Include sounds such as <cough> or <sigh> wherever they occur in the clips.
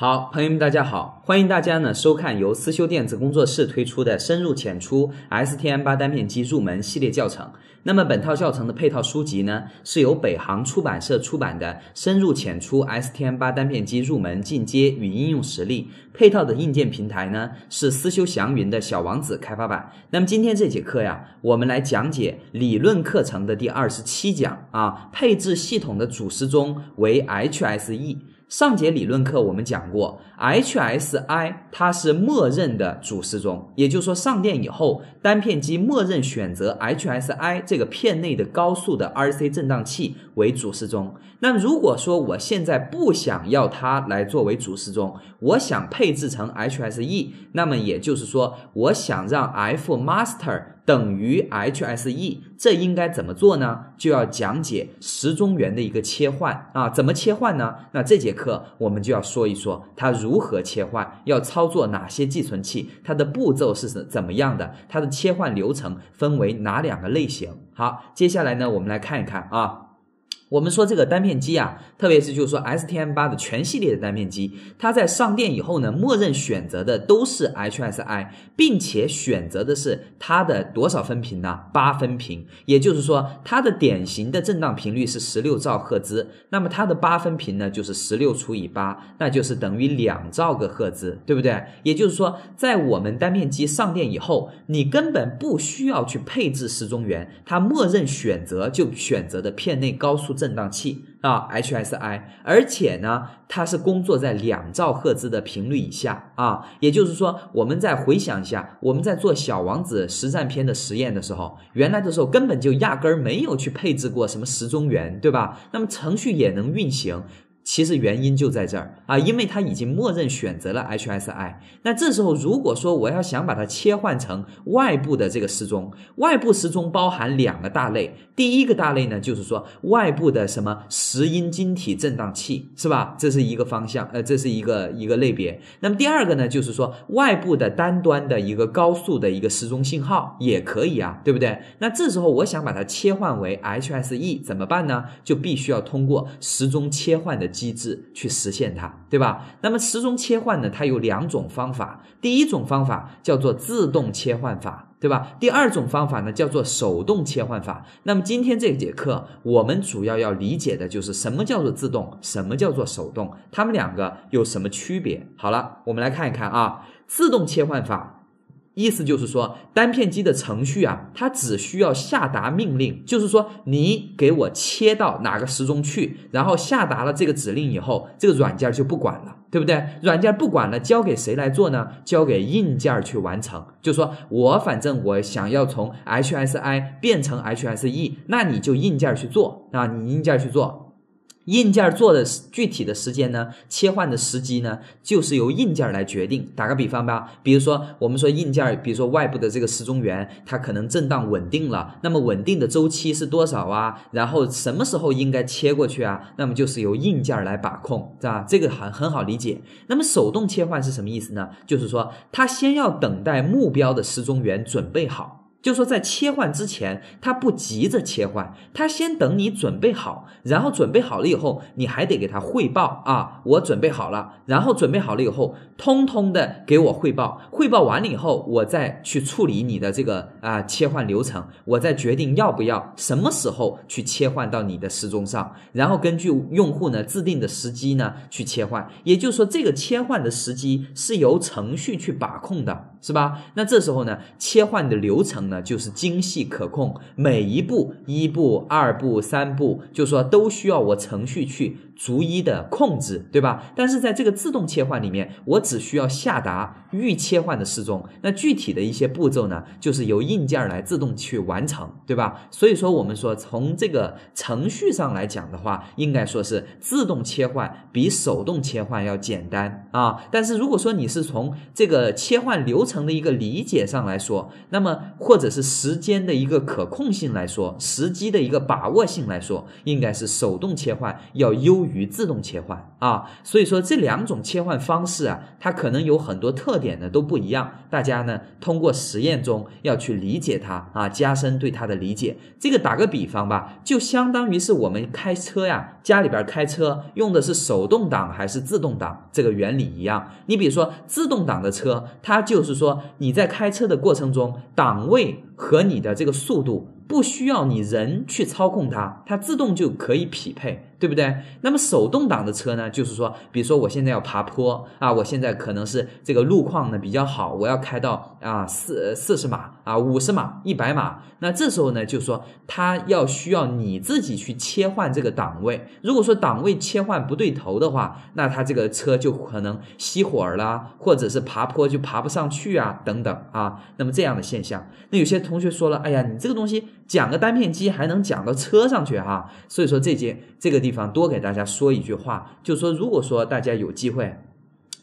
好，朋友们，大家好！欢迎大家呢收看由思修电子工作室推出的深入浅出 STM8 单片机入门系列教程。那么，本套教程的配套书籍呢是由北航出版社出版的《深入浅出 STM8 单片机入门、进阶与应用实例》。配套的硬件平台呢是思修祥云的小王子开发版。那么，今天这节课呀，我们来讲解理论课程的第二十七讲啊，配置系统的主时钟为 HSE。上节理论课我们讲过，HSI 它是默认的主时钟，也就是说上电以后，单片机默认选择 HSI 这个片内的高速的 RC 振荡器。为主时钟。那如果说我现在不想要它来作为主时钟，我想配置成 HSE，那么也就是说，我想让 F Master 等于 HSE，这应该怎么做呢？就要讲解时钟源的一个切换啊，怎么切换呢？那这节课我们就要说一说它如何切换，要操作哪些寄存器，它的步骤是怎怎么样的？它的切换流程分为哪两个类型？好，接下来呢，我们来看一看啊。我们说这个单片机啊，特别是就是说 STM8 的全系列的单片机，它在上电以后呢，默认选择的都是 HSI，并且选择的是它的多少分频呢？八分频，也就是说它的典型的震荡频率是十六兆赫兹，那么它的八分频呢就是十六除以八，那就是等于两兆个赫兹，对不对？也就是说在我们单片机上电以后，你根本不需要去配置时钟源，它默认选择就选择的片内高速。振荡器啊，HSI，而且呢，它是工作在两兆赫兹的频率以下啊，也就是说，我们再回想一下，我们在做小王子实战篇的实验的时候，原来的时候根本就压根儿没有去配置过什么时钟源，对吧？那么程序也能运行。其实原因就在这儿啊，因为它已经默认选择了 HSI。那这时候如果说我要想把它切换成外部的这个时钟，外部时钟包含两个大类，第一个大类呢就是说外部的什么石英晶体振荡器，是吧？这是一个方向，呃，这是一个一个类别。那么第二个呢就是说外部的单端的一个高速的一个时钟信号也可以啊，对不对？那这时候我想把它切换为 HSE 怎么办呢？就必须要通过时钟切换的。机制去实现它，对吧？那么时钟切换呢？它有两种方法，第一种方法叫做自动切换法，对吧？第二种方法呢叫做手动切换法。那么今天这节课，我们主要要理解的就是什么叫做自动，什么叫做手动，它们两个有什么区别？好了，我们来看一看啊，自动切换法。意思就是说，单片机的程序啊，它只需要下达命令，就是说你给我切到哪个时钟去，然后下达了这个指令以后，这个软件就不管了，对不对？软件不管了，交给谁来做呢？交给硬件去完成。就说我反正我想要从 HSI 变成 HSE，那你就硬件去做啊，你硬件去做。硬件做的具体的时间呢，切换的时机呢，就是由硬件来决定。打个比方吧，比如说我们说硬件，比如说外部的这个时钟源，它可能震荡稳定了，那么稳定的周期是多少啊？然后什么时候应该切过去啊？那么就是由硬件来把控，是吧？这个很很好理解。那么手动切换是什么意思呢？就是说它先要等待目标的时钟源准备好。就说在切换之前，他不急着切换，他先等你准备好，然后准备好了以后，你还得给他汇报啊，我准备好了，然后准备好了以后，通通的给我汇报，汇报完了以后，我再去处理你的这个啊切换流程，我再决定要不要什么时候去切换到你的时钟上，然后根据用户呢制定的时机呢去切换，也就是说这个切换的时机是由程序去把控的。是吧？那这时候呢，切换的流程呢，就是精细可控，每一步，一步、二步、三步，就说都需要我程序去。逐一的控制，对吧？但是在这个自动切换里面，我只需要下达预切换的时钟，那具体的一些步骤呢，就是由硬件来自动去完成，对吧？所以说，我们说从这个程序上来讲的话，应该说是自动切换比手动切换要简单啊。但是如果说你是从这个切换流程的一个理解上来说，那么或者是时间的一个可控性来说，时机的一个把握性来说，应该是手动切换要优。与自动切换啊，所以说这两种切换方式啊，它可能有很多特点呢都不一样。大家呢通过实验中要去理解它啊，加深对它的理解。这个打个比方吧，就相当于是我们开车呀，家里边开车用的是手动挡还是自动挡，这个原理一样。你比如说自动挡的车，它就是说你在开车的过程中，档位和你的这个速度不需要你人去操控它，它自动就可以匹配。对不对？那么手动挡的车呢，就是说，比如说我现在要爬坡啊，我现在可能是这个路况呢比较好，我要开到啊四四十码啊五十码一百码，那这时候呢，就说它要需要你自己去切换这个档位。如果说档位切换不对头的话，那它这个车就可能熄火了，或者是爬坡就爬不上去啊等等啊，那么这样的现象。那有些同学说了，哎呀，你这个东西讲个单片机还能讲到车上去哈？所以说这件这个地地方多给大家说一句话，就说如果说大家有机会，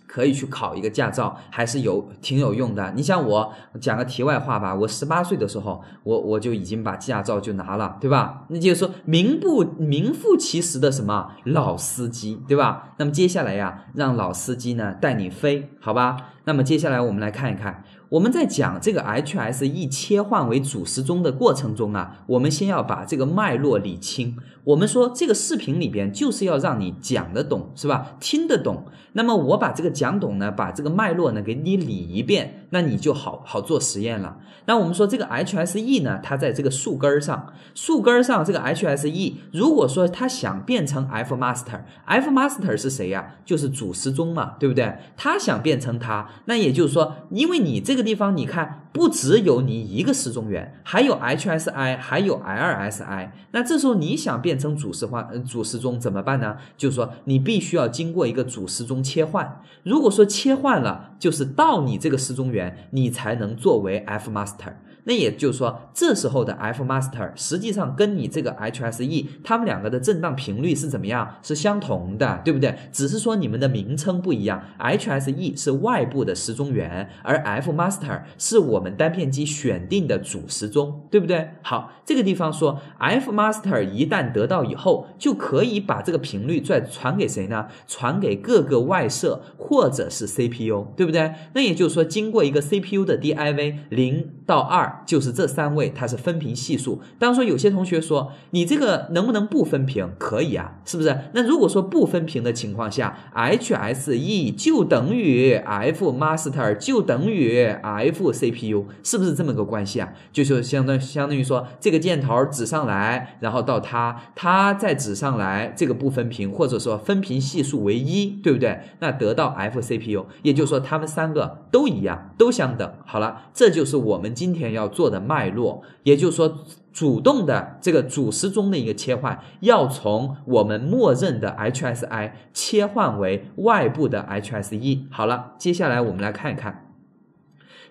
可以去考一个驾照，还是有挺有用的。你像我讲个题外话吧，我十八岁的时候，我我就已经把驾照就拿了，对吧？那就是说名不名副其实的什么老司机，对吧？那么接下来呀，让老司机呢带你飞，好吧？那么接下来我们来看一看，我们在讲这个 HSE 切换为主时钟的过程中啊，我们先要把这个脉络理清。我们说这个视频里边就是要让你讲得懂，是吧？听得懂。那么我把这个讲懂呢，把这个脉络呢给你理一遍，那你就好好做实验了。那我们说这个 H S E 呢，它在这个树根儿上，树根儿上这个 H S E，如果说它想变成 F Master，F Master 是谁呀？就是主时钟嘛，对不对？它想变成它，那也就是说，因为你这个地方，你看。不只有你一个时钟源，还有 HSI，还有 LSI。那这时候你想变成主时环、主时钟怎么办呢？就是说你必须要经过一个主时钟切换。如果说切换了，就是到你这个时钟源，你才能作为 F master。那也就是说，这时候的 F master 实际上跟你这个 HSE，它们两个的震荡频率是怎么样？是相同的，对不对？只是说你们的名称不一样，HSE 是外部的时钟源，而 F master 是我们单片机选定的主时钟，对不对？好，这个地方说，F master 一旦得到以后，就可以把这个频率再传给谁呢？传给各个外设或者是 CPU，对不对？那也就是说，经过一个 CPU 的 DIV 零到二。就是这三位，它是分频系数。当然说，有些同学说你这个能不能不分频？可以啊，是不是？那如果说不分频的情况下，HSE 就等于 F Master 就等于 F CPU，是不是这么个关系啊？就是相当相当于说这个箭头指上来，然后到它，它再指上来，这个不分频或者说分频系数为一，对不对？那得到 F CPU，也就是说它们三个都一样，都相等。好了，这就是我们今天要。做的脉络，也就是说，主动的这个主时钟的一个切换，要从我们默认的 HSI 切换为外部的 h s e 好了，接下来我们来看一看。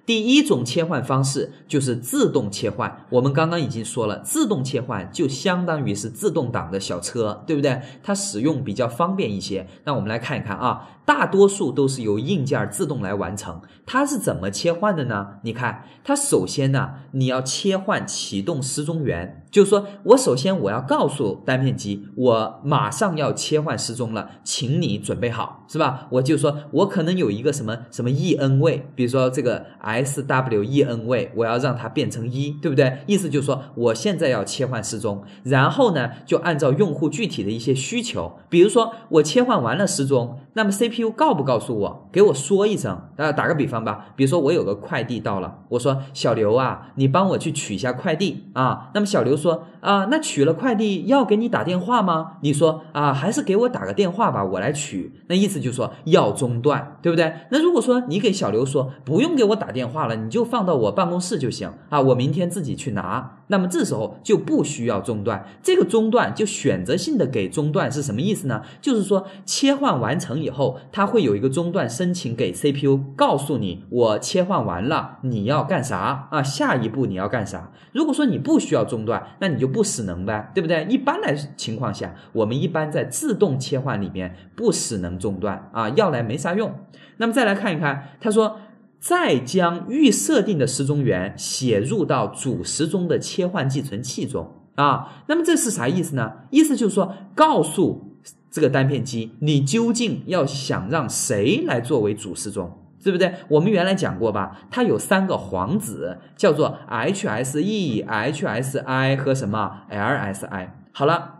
第一种切换方式就是自动切换，我们刚刚已经说了，自动切换就相当于是自动挡的小车，对不对？它使用比较方便一些。那我们来看一看啊，大多数都是由硬件自动来完成。它是怎么切换的呢？你看，它首先呢，你要切换启动失钟源，就是说我首先我要告诉单片机，我马上要切换失钟了，请你准备好，是吧？我就说我可能有一个什么什么 E N 位，比如说这个哎。s w e n v，我要让它变成一，对不对？意思就是说，我现在要切换时钟，然后呢，就按照用户具体的一些需求，比如说我切换完了时钟，那么 C P U 告不告诉我，给我说一声啊？打个比方吧，比如说我有个快递到了，我说小刘啊，你帮我去取一下快递啊。那么小刘说啊，那取了快递要给你打电话吗？你说啊，还是给我打个电话吧，我来取。那意思就是说要中断，对不对？那如果说你给小刘说不用给我打电，化了，你就放到我办公室就行啊，我明天自己去拿。那么这时候就不需要中断，这个中断就选择性的给中断是什么意思呢？就是说切换完成以后，它会有一个中断申请给 CPU 告诉你，我切换完了，你要干啥啊？下一步你要干啥？如果说你不需要中断，那你就不使能呗，对不对？一般来情况下，我们一般在自动切换里面不使能中断啊，要来没啥用。那么再来看一看，他说。再将预设定的时钟源写入到主时钟的切换寄存器中啊，那么这是啥意思呢？意思就是说，告诉这个单片机，你究竟要想让谁来作为主时钟，对不对？我们原来讲过吧，它有三个皇子，叫做 HSE、HSI 和什么 LSI。好了。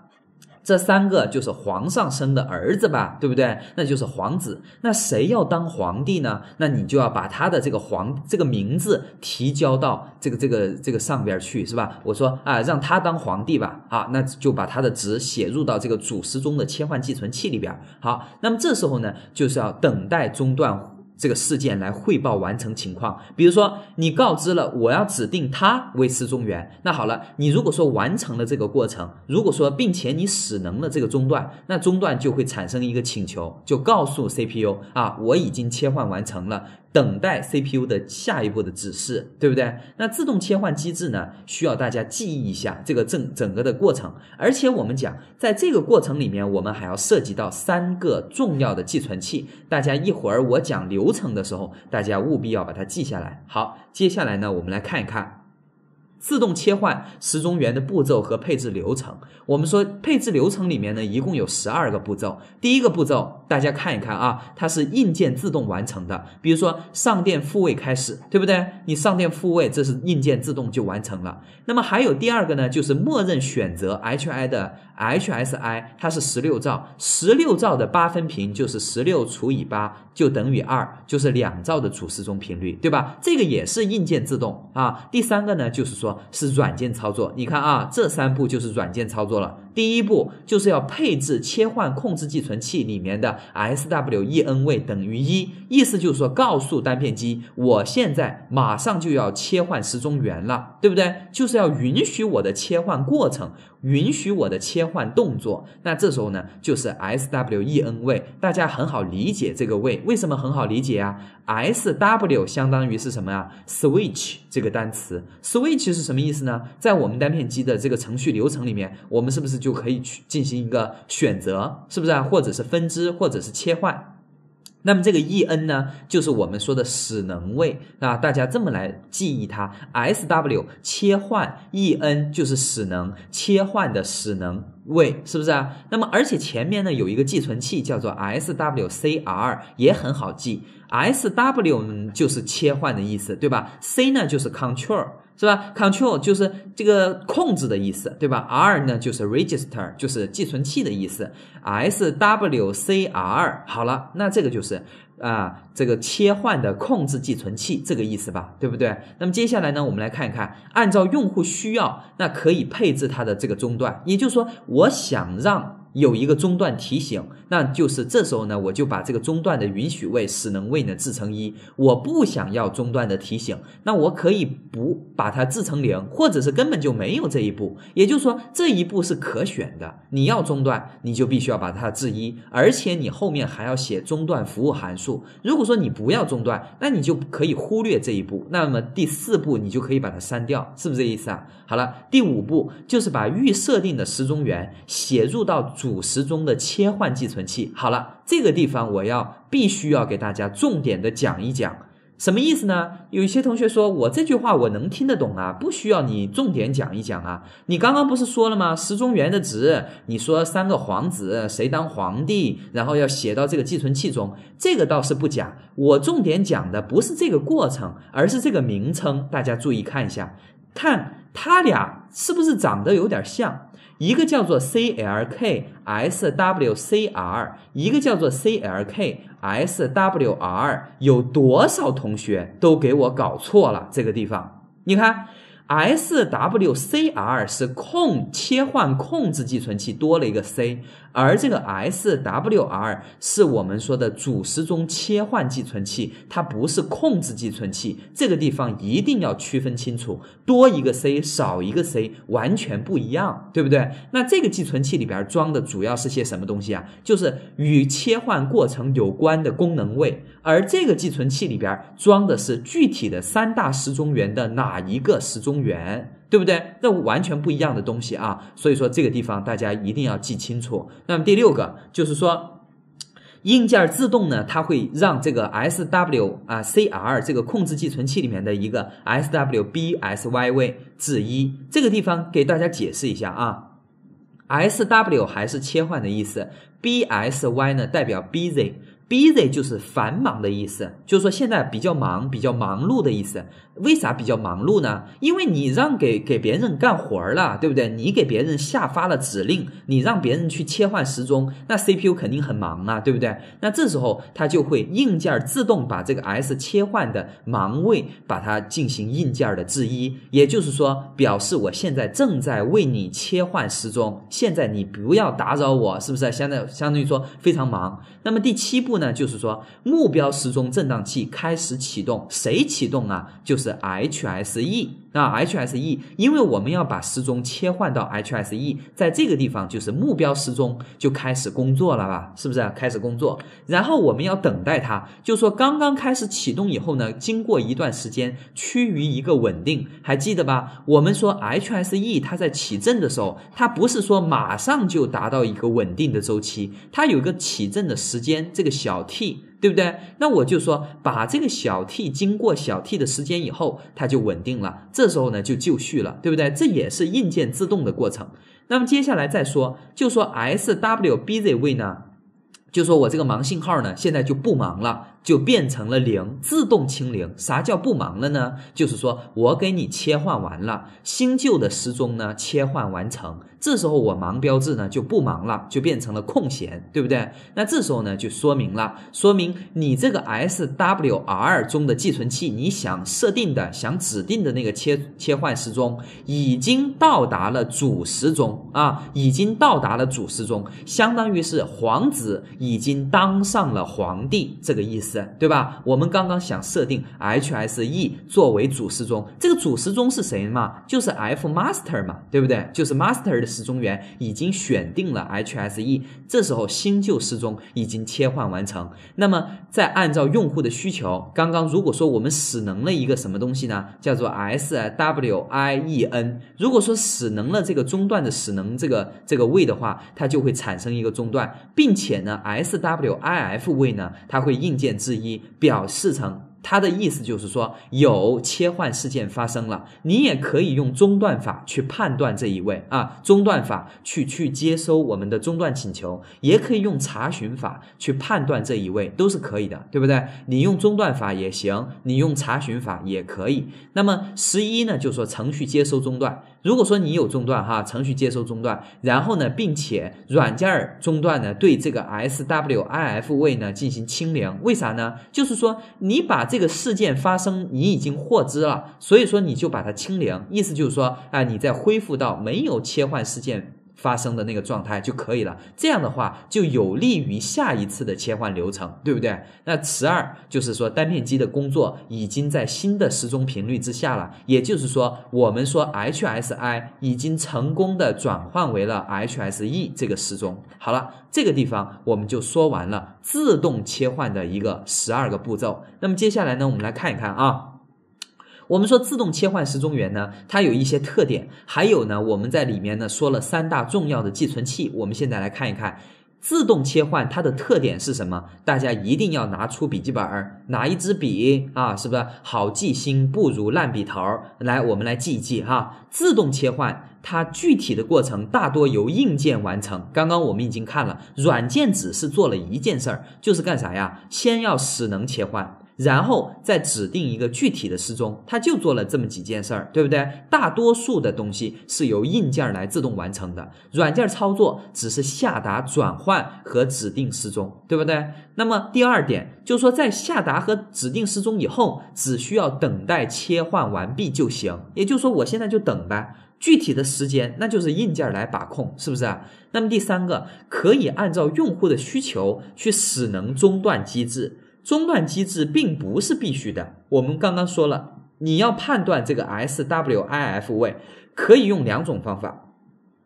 这三个就是皇上生的儿子吧，对不对？那就是皇子。那谁要当皇帝呢？那你就要把他的这个皇这个名字提交到这个这个这个上边去，是吧？我说啊，让他当皇帝吧，好，那就把他的职写入到这个主时钟的切换寄存器里边。好，那么这时候呢，就是要等待中断。这个事件来汇报完成情况，比如说你告知了我要指定他为失中原，那好了，你如果说完成了这个过程，如果说并且你使能了这个中断，那中断就会产生一个请求，就告诉 CPU 啊，我已经切换完成了。等待 CPU 的下一步的指示，对不对？那自动切换机制呢？需要大家记忆一下这个整整个的过程。而且我们讲，在这个过程里面，我们还要涉及到三个重要的寄存器。大家一会儿我讲流程的时候，大家务必要把它记下来。好，接下来呢，我们来看一看自动切换时钟源的步骤和配置流程。我们说配置流程里面呢，一共有十二个步骤。第一个步骤。大家看一看啊，它是硬件自动完成的，比如说上电复位开始，对不对？你上电复位，这是硬件自动就完成了。那么还有第二个呢，就是默认选择 H I 的 H S I，它是十六兆，十六兆的八分频就是十六除以八就等于二，就是两兆的主时钟频率，对吧？这个也是硬件自动啊。第三个呢，就是说是软件操作。你看啊，这三步就是软件操作了。第一步就是要配置切换控制寄存器里面的。S W E N 位等于一，意思就是说告诉单片机，我现在马上就要切换时钟源了，对不对？就是要允许我的切换过程，允许我的切换动作。那这时候呢，就是 S W E N 位，大家很好理解这个位，为什么很好理解啊？S W 相当于是什么呀？Switch 这个单词，Switch 是什么意思呢？在我们单片机的这个程序流程里面，我们是不是就可以去进行一个选择，是不是啊？或者是分支，或者是切换？那么这个 E N 呢，就是我们说的使能位啊。大家这么来记忆它，S W 切换，E N 就是使能，切换的使能位，是不是啊？那么而且前面呢有一个寄存器叫做 S W C R，也很好记。S W 就是切换的意思，对吧？C 呢就是 control，是吧？control 就是这个控制的意思，对吧？R 呢就是 register，就是寄存器的意思。S W C R 好了，那这个就是啊，这个切换的控制寄存器这个意思吧，对不对？那么接下来呢，我们来看一看，按照用户需要，那可以配置它的这个中断，也就是说，我想让。有一个中断提醒，那就是这时候呢，我就把这个中断的允许位、使能位呢制成一。我不想要中断的提醒，那我可以不把它制成零，或者是根本就没有这一步。也就是说，这一步是可选的。你要中断，你就必须要把它制一，而且你后面还要写中断服务函数。如果说你不要中断，那你就可以忽略这一步。那么第四步，你就可以把它删掉，是不是这意思啊？好了，第五步就是把预设定的时钟源写入到主时钟的切换寄存器。好了，这个地方我要必须要给大家重点的讲一讲，什么意思呢？有一些同学说我这句话我能听得懂啊，不需要你重点讲一讲啊。你刚刚不是说了吗？时钟源的值，你说三个皇子谁当皇帝，然后要写到这个寄存器中，这个倒是不假。我重点讲的不是这个过程，而是这个名称。大家注意看一下，看他俩是不是长得有点像。一个叫做 CLK SWCR，一个叫做 CLK SWR，有多少同学都给我搞错了这个地方？你看，SWCR 是控切换控制寄存器多了一个 C。而这个 S W R 是我们说的主时钟切换寄存器，它不是控制寄存器，这个地方一定要区分清楚，多一个 C，少一个 C，完全不一样，对不对？那这个寄存器里边装的主要是些什么东西啊？就是与切换过程有关的功能位，而这个寄存器里边装的是具体的三大时钟源的哪一个时钟源？对不对？那完全不一样的东西啊，所以说这个地方大家一定要记清楚。那么第六个就是说，硬件自动呢，它会让这个 S W 啊 C R 这个控制寄存器里面的一个 S W B S Y 位置一。这个地方给大家解释一下啊，S W 还是切换的意思，B S Y 呢代表 busy，busy 就是繁忙的意思，就是说现在比较忙、比较忙碌的意思。为啥比较忙碌呢？因为你让给给别人干活儿了，对不对？你给别人下发了指令，你让别人去切换时钟，那 CPU 肯定很忙啊，对不对？那这时候它就会硬件自动把这个 S 切换的忙位，把它进行硬件的置一，也就是说表示我现在正在为你切换时钟，现在你不要打扰我，是不是？现在相当于说非常忙。那么第七步呢，就是说目标时钟振荡器开始启动，谁启动啊？就是。是 H S E 那 H S E，因为我们要把时钟切换到 H S E，在这个地方就是目标时钟就开始工作了吧？是不是？开始工作，然后我们要等待它，就说刚刚开始启动以后呢，经过一段时间趋于一个稳定，还记得吧？我们说 H S E 它在起振的时候，它不是说马上就达到一个稳定的周期，它有一个起振的时间，这个小 t。对不对？那我就说，把这个小 t 经过小 t 的时间以后，它就稳定了。这时候呢，就就绪了，对不对？这也是硬件自动的过程。那么接下来再说，就说 SW Busy 位呢？就说我这个忙信号呢，现在就不忙了，就变成了零，自动清零。啥叫不忙了呢？就是说我给你切换完了，新旧的时钟呢，切换完成，这时候我忙标志呢就不忙了，就变成了空闲，对不对？那这时候呢，就说明了，说明你这个 S W R 中的寄存器，你想设定的、想指定的那个切切换时钟，已经到达了主时钟啊，已经到达了主时钟，相当于是皇子。已经当上了皇帝，这个意思对吧？我们刚刚想设定 H S E 作为主时钟，这个主时钟是谁嘛？就是 F Master 嘛，对不对？就是 Master 的时钟源已经选定了 H S E，这时候新旧时钟已经切换完成。那么再按照用户的需求，刚刚如果说我们使能了一个什么东西呢？叫做 S W I E N。如果说使能了这个中断的使能这个这个位的话，它就会产生一个中断，并且呢，SWIF 位呢，它会硬件自一表示成，它的意思就是说有切换事件发生了。你也可以用中断法去判断这一位啊，中断法去去接收我们的中断请求，也可以用查询法去判断这一位，都是可以的，对不对？你用中断法也行，你用查询法也可以。那么十一呢，就是说程序接收中断。如果说你有中断哈，程序接收中断，然后呢，并且软件中断呢，对这个 s w i f 位呢进行清零，为啥呢？就是说你把这个事件发生，你已经获知了，所以说你就把它清零，意思就是说，啊你在恢复到没有切换事件。发生的那个状态就可以了，这样的话就有利于下一次的切换流程，对不对？那十二就是说单片机的工作已经在新的时钟频率之下了，也就是说我们说 HSI 已经成功的转换为了 HSE 这个时钟。好了，这个地方我们就说完了自动切换的一个十二个步骤。那么接下来呢，我们来看一看啊。我们说自动切换时钟源呢，它有一些特点，还有呢，我们在里面呢说了三大重要的寄存器。我们现在来看一看自动切换它的特点是什么？大家一定要拿出笔记本，拿一支笔啊，是不是？好记性不如烂笔头。来，我们来记一记哈。自动切换它具体的过程大多由硬件完成。刚刚我们已经看了，软件只是做了一件事儿，就是干啥呀？先要使能切换。然后再指定一个具体的时钟，它就做了这么几件事儿，对不对？大多数的东西是由硬件来自动完成的，软件操作只是下达转换和指定时钟，对不对？那么第二点就是说，在下达和指定时钟以后，只需要等待切换完毕就行。也就是说，我现在就等呗，具体的时间那就是硬件来把控，是不是？那么第三个，可以按照用户的需求去使能中断机制。中断机制并不是必须的。我们刚刚说了，你要判断这个 S W I F 位，可以用两种方法。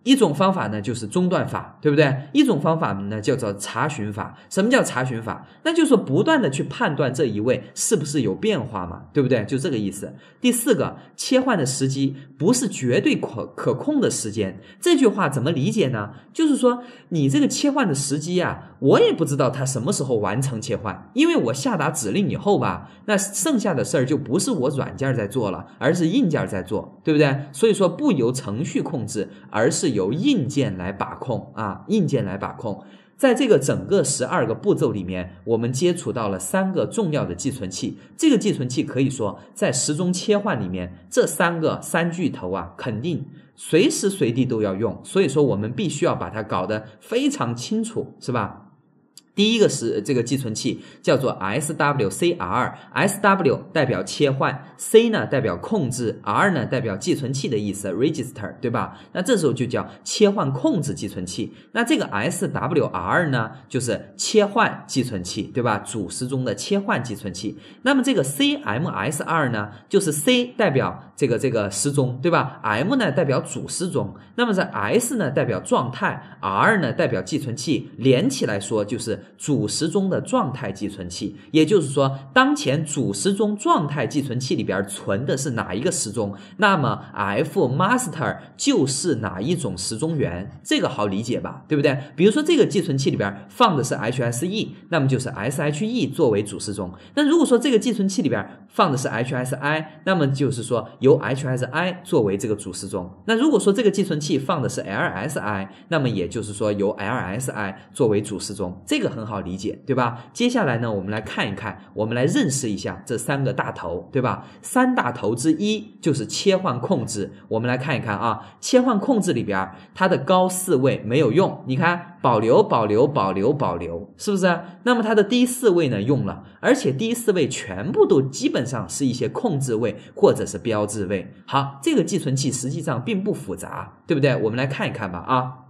一种方法呢，就是中断法，对不对？一种方法呢，叫做查询法。什么叫查询法？那就是不断的去判断这一位是不是有变化嘛，对不对？就这个意思。第四个，切换的时机不是绝对可可控的时间。这句话怎么理解呢？就是说，你这个切换的时机呀，我也不知道它什么时候完成切换，因为我下达指令以后吧，那剩下的事儿就不是我软件在做了，而是硬件在做，对不对？所以说不由程序控制，而是。由硬件来把控啊，硬件来把控。在这个整个十二个步骤里面，我们接触到了三个重要的寄存器。这个寄存器可以说在时钟切换里面，这三个三巨头啊，肯定随时随地都要用。所以说，我们必须要把它搞得非常清楚，是吧？第一个是这个寄存器叫做 S W C R，S W 代表切换，C 呢代表控制，R 呢代表寄存器的意思 register，对吧？那这时候就叫切换控制寄存器。那这个 S W R 呢就是切换寄存器，对吧？主时钟的切换寄存器。那么这个 C M S R 呢就是 C 代表这个这个时钟，对吧？M 呢代表主时钟。那么这 S 呢代表状态，R 呢代表寄存器，连起来说就是。主时钟的状态寄存器，也就是说，当前主时钟状态寄存器里边存的是哪一个时钟，那么 F master 就是哪一种时钟源，这个好理解吧，对不对？比如说这个寄存器里边放的是 HSE，那么就是 S H E 作为主时钟。那如果说这个寄存器里边，放的是 HSI，那么就是说由 HSI 作为这个主时钟。那如果说这个寄存器放的是 LSI，那么也就是说由 LSI 作为主时钟，这个很好理解，对吧？接下来呢，我们来看一看，我们来认识一下这三个大头，对吧？三大头之一就是切换控制。我们来看一看啊，切换控制里边它的高四位没有用，你看保留保留保留保留，是不是？那么它的低四位呢用了，而且低四位全部都基本。上是一些控制位或者是标志位。好，这个寄存器实际上并不复杂，对不对？我们来看一看吧。啊，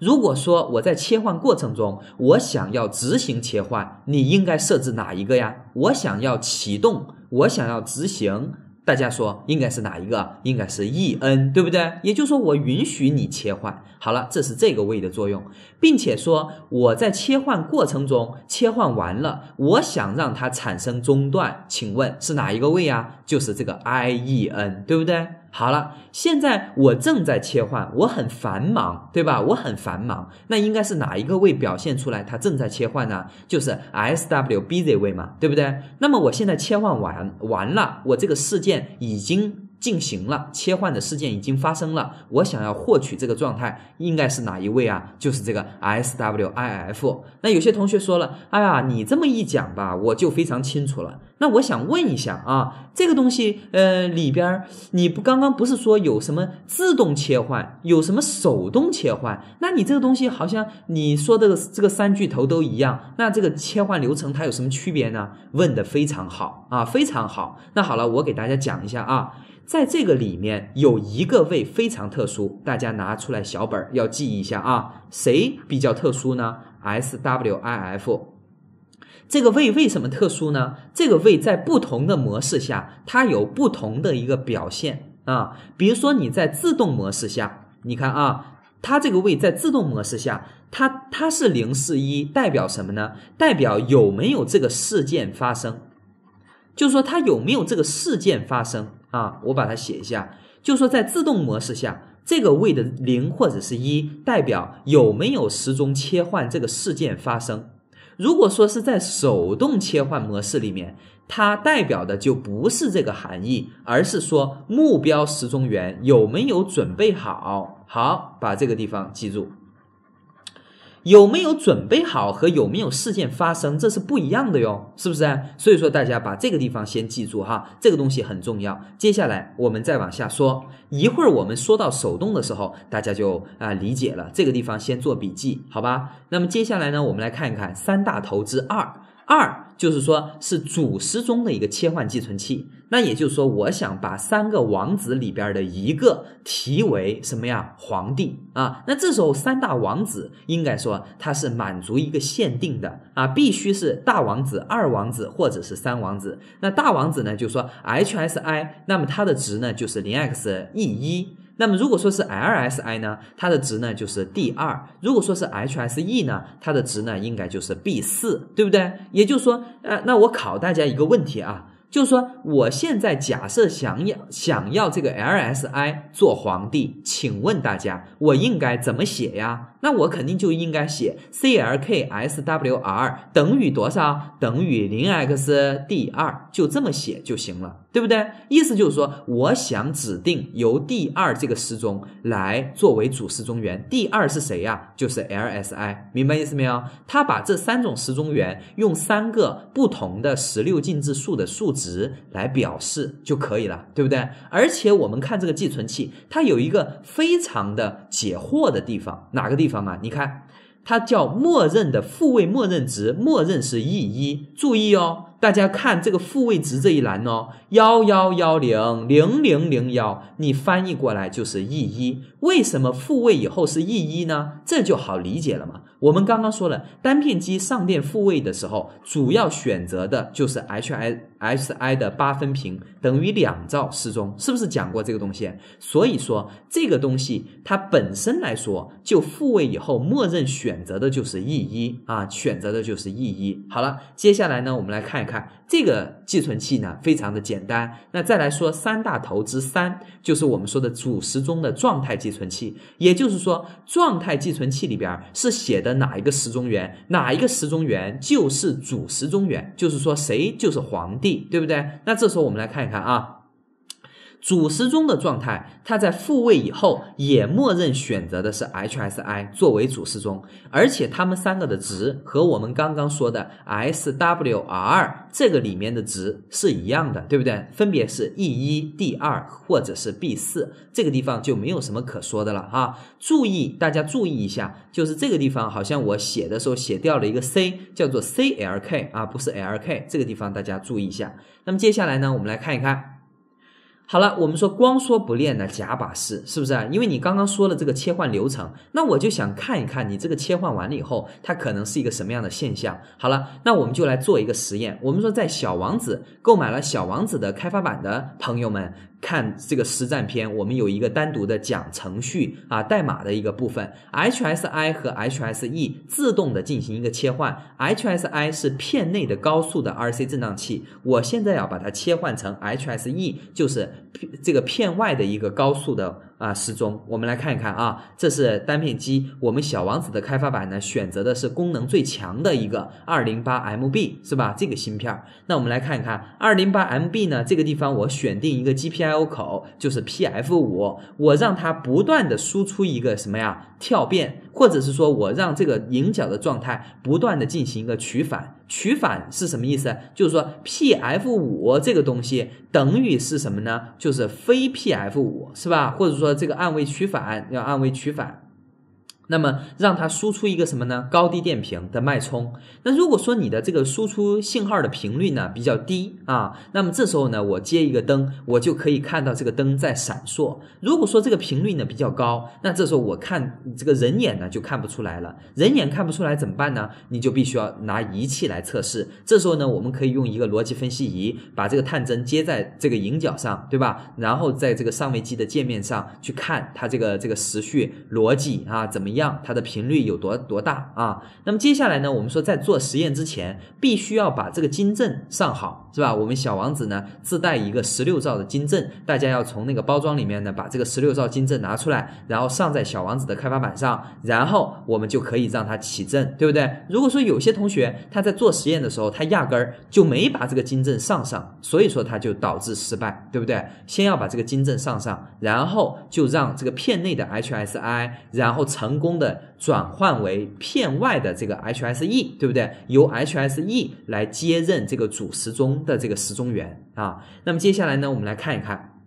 如果说我在切换过程中，我想要执行切换，你应该设置哪一个呀？我想要启动，我想要执行。大家说应该是哪一个？应该是 E N，对不对？也就是说，我允许你切换。好了，这是这个位的作用，并且说我在切换过程中，切换完了，我想让它产生中断。请问是哪一个位啊？就是这个 I E N，对不对？好了，现在我正在切换，我很繁忙，对吧？我很繁忙，那应该是哪一个位表现出来？它正在切换呢？就是 s w busy 位嘛，对不对？那么我现在切换完完了，我这个事件已经。进行了切换的事件已经发生了，我想要获取这个状态应该是哪一位啊？就是这个 S W I F。那有些同学说了，哎呀，你这么一讲吧，我就非常清楚了。那我想问一下啊，这个东西，呃，里边你不刚刚不是说有什么自动切换，有什么手动切换？那你这个东西好像你说的这个三巨头都一样，那这个切换流程它有什么区别呢？问的非常好啊，非常好。那好了，我给大家讲一下啊。在这个里面有一个位非常特殊，大家拿出来小本儿要记一下啊。谁比较特殊呢？S W I F。这个位为什么特殊呢？这个位在不同的模式下，它有不同的一个表现啊。比如说你在自动模式下，你看啊，它这个位在自动模式下，它它是零四一，代表什么呢？代表有没有这个事件发生？就是说它有没有这个事件发生？啊，我把它写一下，就说在自动模式下，这个位的零或者是一，代表有没有时钟切换这个事件发生。如果说是在手动切换模式里面，它代表的就不是这个含义，而是说目标时钟源有没有准备好。好，把这个地方记住。有没有准备好和有没有事件发生，这是不一样的哟，是不是？所以说大家把这个地方先记住哈，这个东西很重要。接下来我们再往下说，一会儿我们说到手动的时候，大家就啊理解了。这个地方先做笔记，好吧？那么接下来呢，我们来看一看三大投资二二，就是说是主时钟的一个切换寄存器。那也就是说，我想把三个王子里边的一个提为什么呀？皇帝啊！那这时候三大王子应该说他是满足一个限定的啊，必须是大王子、二王子或者是三王子。那大王子呢，就说 H S I，那么它的值呢就是零 x e 一。那么如果说是 L S I 呢，它的值呢就是 d 二。如果说是 H S E 呢，它的值呢应该就是 b 四，对不对？也就是说，呃，那我考大家一个问题啊。就说我现在假设想要想要这个 LSI 做皇帝，请问大家，我应该怎么写呀？那我肯定就应该写 CLK SWR 等于多少？等于零 X D 二，就这么写就行了，对不对？意思就是说，我想指定由 D 二这个时钟来作为主时钟源。D 二是谁呀？就是 LSI，明白意思没有？他把这三种时钟源用三个不同的十六进制数的数值来表示就可以了，对不对？而且我们看这个寄存器，它有一个非常的解惑的地方，哪个地？方啊，你看，它叫默认的复位默认值，默认是 E 一。注意哦，大家看这个复位值这一栏哦，幺幺幺零零零零幺，你翻译过来就是 E 一。为什么复位以后是 E1 呢？这就好理解了嘛。我们刚刚说了，单片机上电复位的时候，主要选择的就是 HIHI 的八分频，等于两兆时钟，是不是讲过这个东西？所以说这个东西它本身来说，就复位以后默认选择的就是 E1 啊，选择的就是 E1。好了，接下来呢，我们来看一看这个寄存器呢，非常的简单。那再来说三大头之三，就是我们说的主时钟的状态寄。寄存器，也就是说，状态寄存器里边是写的哪一个时钟源，哪一个时钟源就是主时钟源，就是说谁就是皇帝，对不对？那这时候我们来看一看啊。主时钟的状态，它在复位以后也默认选择的是 HSI 作为主时钟，而且它们三个的值和我们刚刚说的 SWR 这个里面的值是一样的，对不对？分别是 E 一 D 二或者是 B 四，这个地方就没有什么可说的了啊。注意大家注意一下，就是这个地方好像我写的时候写掉了一个 C，叫做 CLK 啊，不是 LK，这个地方大家注意一下。那么接下来呢，我们来看一看。好了，我们说光说不练的假把式是不是啊？因为你刚刚说了这个切换流程，那我就想看一看你这个切换完了以后，它可能是一个什么样的现象。好了，那我们就来做一个实验。我们说，在小王子购买了小王子的开发版的朋友们。看这个实战篇，我们有一个单独的讲程序啊代码的一个部分，HSI 和 HSE 自动的进行一个切换，HSI 是片内的高速的 RC 振荡器，我现在要把它切换成 HSE，就是。这个片外的一个高速的啊时钟，我们来看一看啊，这是单片机，我们小王子的开发版呢，选择的是功能最强的一个二零八 MB 是吧？这个芯片，那我们来看一看二零八 MB 呢，这个地方我选定一个 GPIO 口，就是 PF 五，我让它不断的输出一个什么呀，跳变。或者是说，我让这个引角的状态不断的进行一个取反，取反是什么意思？就是说，P F 五这个东西等于是什么呢？就是非 P F 五，是吧？或者说，这个按位取反要按位取反。那么让它输出一个什么呢？高低电平的脉冲。那如果说你的这个输出信号的频率呢比较低啊，那么这时候呢我接一个灯，我就可以看到这个灯在闪烁。如果说这个频率呢比较高，那这时候我看这个人眼呢就看不出来了。人眼看不出来怎么办呢？你就必须要拿仪器来测试。这时候呢我们可以用一个逻辑分析仪，把这个探针接在这个引脚上，对吧？然后在这个上位机的界面上去看它这个这个时序逻辑啊怎么样。样，它的频率有多多大啊？那么接下来呢？我们说在做实验之前，必须要把这个金振上好，是吧？我们小王子呢自带一个十六兆的金振，大家要从那个包装里面呢把这个十六兆金振拿出来，然后上在小王子的开发板上，然后我们就可以让它起振，对不对？如果说有些同学他在做实验的时候，他压根儿就没把这个金振上上，所以说他就导致失败，对不对？先要把这个金振上上，然后就让这个片内的 HSI，然后成功。的转换为片外的这个 HSE，对不对？由 HSE 来接任这个主时钟的这个时钟源啊。那么接下来呢，我们来看一看。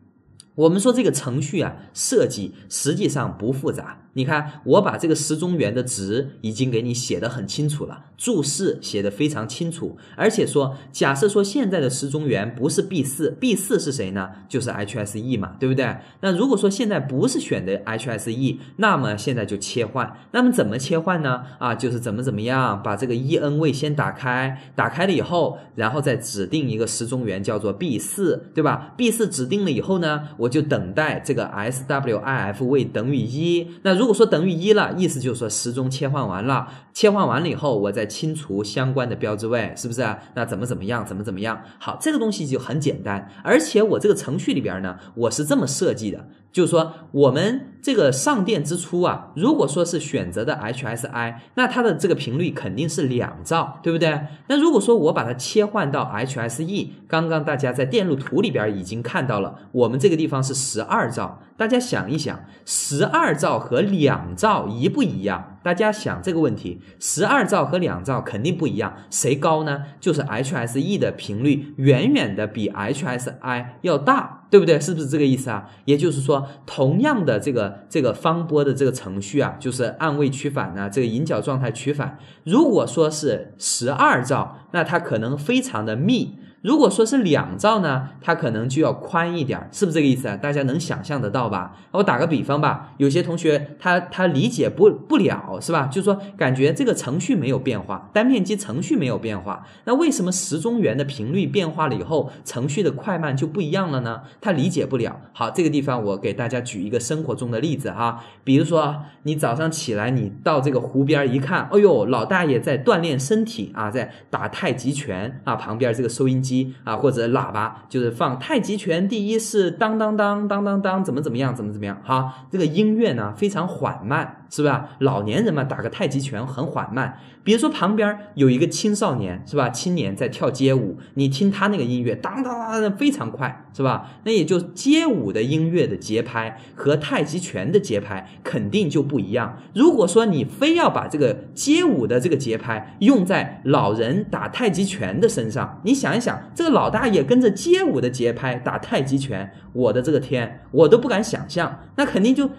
我们说这个程序啊，设计实际上不复杂。你看，我把这个时钟源的值已经给你写得很清楚了，注释写得非常清楚。而且说，假设说现在的时钟源不是 b 四 b 四是谁呢？就是 HSE 嘛，对不对？那如果说现在不是选的 HSE，那么现在就切换。那么怎么切换呢？啊，就是怎么怎么样把这个 EN 位先打开，打开了以后，然后再指定一个时钟源叫做 b 四，对吧 b 四指定了以后呢？我就等待这个 S W I F 位等于一。那如果说等于一了，意思就是说时钟切换完了，切换完了以后，我再清除相关的标志位，是不是？那怎么怎么样，怎么怎么样？好，这个东西就很简单。而且我这个程序里边呢，我是这么设计的，就是说我们。这个上电之初啊，如果说是选择的 HSI，那它的这个频率肯定是两兆，对不对？那如果说我把它切换到 HSE，刚刚大家在电路图里边已经看到了，我们这个地方是十二兆。大家想一想，十二兆和两兆一不一样？大家想这个问题，十二兆和两兆肯定不一样，谁高呢？就是 HSE 的频率远远的比 HSI 要大，对不对？是不是这个意思啊？也就是说，同样的这个。这个方波的这个程序啊，就是按位取反啊，这个引脚状态取反。如果说是十二兆，那它可能非常的密。如果说是两兆呢，它可能就要宽一点儿，是不是这个意思啊？大家能想象得到吧？我打个比方吧，有些同学他他理解不不了，是吧？就说感觉这个程序没有变化，单片机程序没有变化，那为什么时钟源的频率变化了以后，程序的快慢就不一样了呢？他理解不了。好，这个地方我给大家举一个生活中的例子哈，比如说你早上起来，你到这个湖边儿一看，哎呦，老大爷在锻炼身体啊，在打太极拳啊，旁边这个收音机。啊，或者喇叭就是放太极拳第一式，当当当当当当，怎么怎么样，怎么怎么样，哈，这个音乐呢非常缓慢。是吧？老年人嘛，打个太极拳很缓慢。比如说旁边有一个青少年，是吧？青年在跳街舞，你听他那个音乐，当当当当，非常快，是吧？那也就街舞的音乐的节拍和太极拳的节拍肯定就不一样。如果说你非要把这个街舞的这个节拍用在老人打太极拳的身上，你想一想，这个老大爷跟着街舞的节拍打太极拳，我的这个天，我都不敢想象，那肯定就。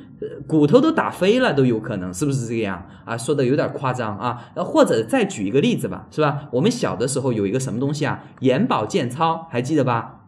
骨头都打飞了都有可能，是不是这个样啊？说的有点夸张啊。或者再举一个例子吧，是吧？我们小的时候有一个什么东西啊？眼保健操还记得吧？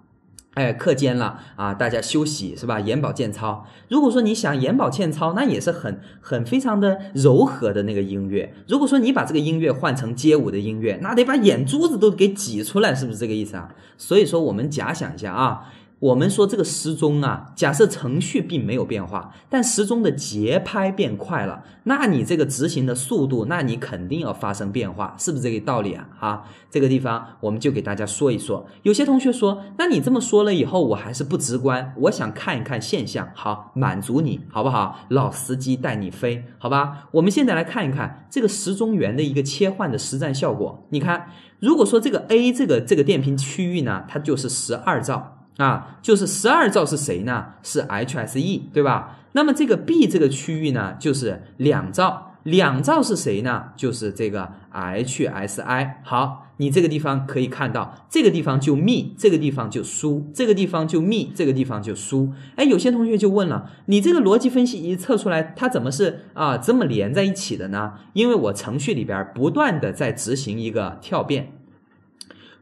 哎，课间了啊，大家休息是吧？眼保健操。如果说你想眼保健操，那也是很很非常的柔和的那个音乐。如果说你把这个音乐换成街舞的音乐，那得把眼珠子都给挤出来，是不是这个意思啊？所以说，我们假想一下啊。我们说这个时钟啊，假设程序并没有变化，但时钟的节拍变快了，那你这个执行的速度，那你肯定要发生变化，是不是这个道理啊？哈，这个地方我们就给大家说一说。有些同学说，那你这么说了以后，我还是不直观，我想看一看现象。好，满足你好不好？老司机带你飞，好吧？我们现在来看一看这个时钟源的一个切换的实战效果。你看，如果说这个 A 这个这个电瓶区域呢，它就是十二兆。啊，就是十二兆是谁呢？是 H S E，对吧？那么这个 B 这个区域呢，就是两兆，两兆是谁呢？就是这个 H S I。好，你这个地方可以看到，这个地方就密，这个地方就疏，这个地方就密，这个地方就疏。哎，有些同学就问了，你这个逻辑分析一测出来，它怎么是啊这么连在一起的呢？因为我程序里边不断的在执行一个跳变。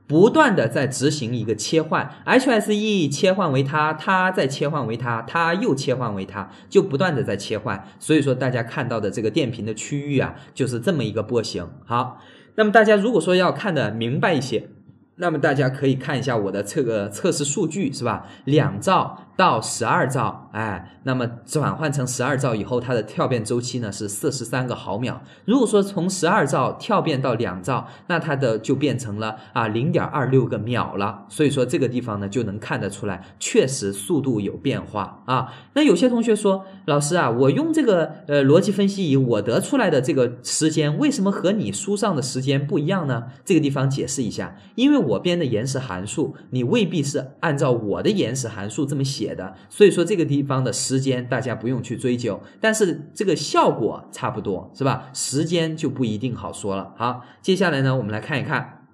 不断的在执行一个切换，HSE 切换为它，它再切换为它，它又切换为它，就不断的在切换。所以说大家看到的这个电瓶的区域啊，就是这么一个波形。好，那么大家如果说要看的明白一些，那么大家可以看一下我的测个测试数据是吧？两兆。到十二兆，哎，那么转换成十二兆以后，它的跳变周期呢是四十三个毫秒。如果说从十二兆跳变到两兆，那它的就变成了啊零点二六个秒了。所以说这个地方呢，就能看得出来，确实速度有变化啊。那有些同学说，老师啊，我用这个呃逻辑分析仪，我得出来的这个时间为什么和你书上的时间不一样呢？这个地方解释一下，因为我编的延时函数，你未必是按照我的延时函数这么写。写的，所以说这个地方的时间大家不用去追究，但是这个效果差不多，是吧？时间就不一定好说了。好，接下来呢，我们来看一看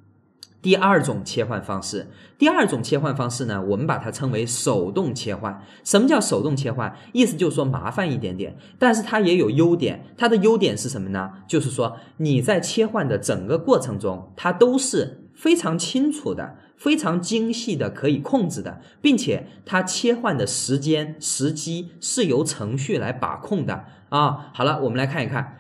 第二种切换方式。第二种切换方式呢，我们把它称为手动切换。什么叫手动切换？意思就是说麻烦一点点，但是它也有优点。它的优点是什么呢？就是说你在切换的整个过程中，它都是。非常清楚的，非常精细的，可以控制的，并且它切换的时间时机是由程序来把控的啊！好了，我们来看一看。